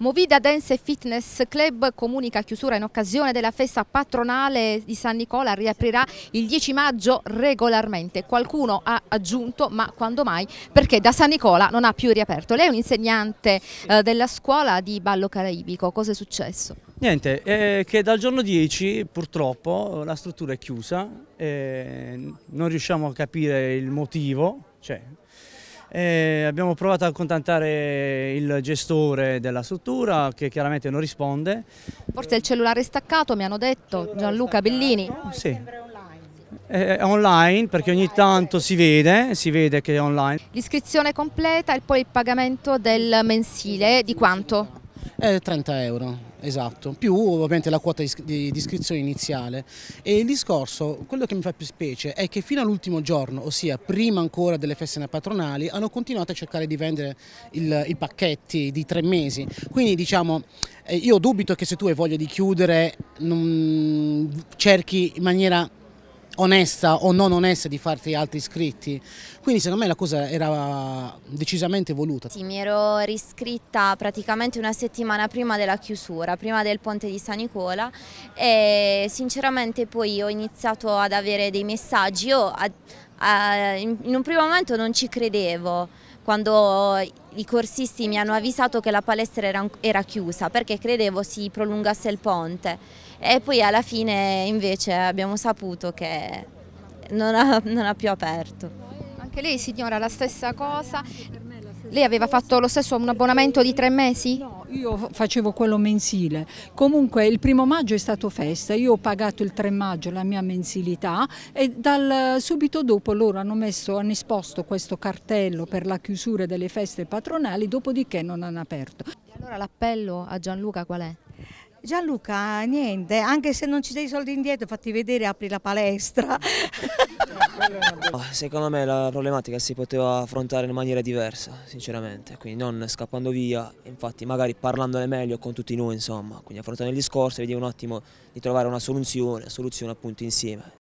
Movida Dance Fitness Club comunica chiusura in occasione della festa patronale di San Nicola, riaprirà il 10 maggio regolarmente. Qualcuno ha aggiunto ma quando mai? Perché da San Nicola non ha più riaperto. Lei è un insegnante eh, della scuola di ballo caraibico, cosa è successo? Niente, è che dal giorno 10 purtroppo la struttura è chiusa, eh, non riusciamo a capire il motivo, cioè e eh, abbiamo provato a contattare il gestore della struttura che chiaramente non risponde. Forse il cellulare è staccato, mi hanno detto, Gianluca Bellini. Sì. Eh, è online perché ogni tanto si vede, si vede che è online. L'iscrizione completa e poi il pagamento del mensile, di quanto? È eh, 30 euro. Esatto, più ovviamente la quota di iscrizione iniziale e il discorso, quello che mi fa più specie è che fino all'ultimo giorno, ossia prima ancora delle feste patronali, hanno continuato a cercare di vendere il, i pacchetti di tre mesi, quindi diciamo eh, io dubito che se tu hai voglia di chiudere cerchi in maniera onesta o non onesta di farti altri iscritti. Quindi secondo me la cosa era decisamente voluta. Sì, mi ero riscritta praticamente una settimana prima della chiusura, prima del ponte di San Nicola e sinceramente poi ho iniziato ad avere dei messaggi. Io eh, in un primo momento non ci credevo quando i corsisti mi hanno avvisato che la palestra era, era, chiusa perché credevo si prolungasse il ponte e poi alla fine invece abbiamo saputo che non ha, non ha più aperto. Anche lei signora la stessa cosa, lei aveva fatto lo stesso un abbonamento di tre mesi? No, io facevo quello mensile. Comunque il primo maggio è stato festa, io ho pagato il 3 maggio la mia mensilità e dal, subito dopo loro hanno, messo, hanno esposto questo cartello per la chiusura delle feste patronali, dopodiché non hanno aperto. E allora l'appello a Gianluca qual è? Gianluca, niente, anche se non ci dai i soldi indietro, fatti vedere, apri la palestra. Oh, secondo me la problematica si poteva affrontare in maniera diversa, sinceramente, quindi non scappando via, infatti magari parlandone meglio con tutti noi, insomma, quindi affrontando il discorso, e vediamo un attimo di trovare una soluzione, soluzione appunto insieme.